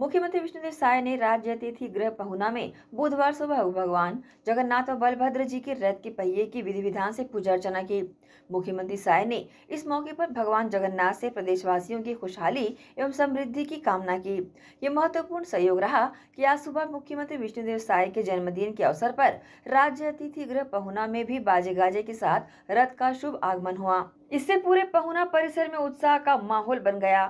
मुख्यमंत्री विष्णुदेव साय ने राज्य अतिथि गृह पहुना में बुधवार सुबह भगवान जगन्नाथ और बलभद्र जी के रथ के पहिए की विधि विधान से पूजा अर्चना की मुख्यमंत्री साय ने इस मौके पर भगवान जगन्नाथ से प्रदेशवासियों की खुशहाली एवं समृद्धि की कामना की ये महत्वपूर्ण सहयोग रहा कि आज सुबह मुख्यमंत्री विष्णुदेव साय के जन्मदिन के अवसर पर राज्य अतिथि गृह पहुना में भी बाजे गाजे के साथ रथ का शुभ आगमन हुआ इससे पूरे पहुना परिसर में उत्साह का माहौल बन गया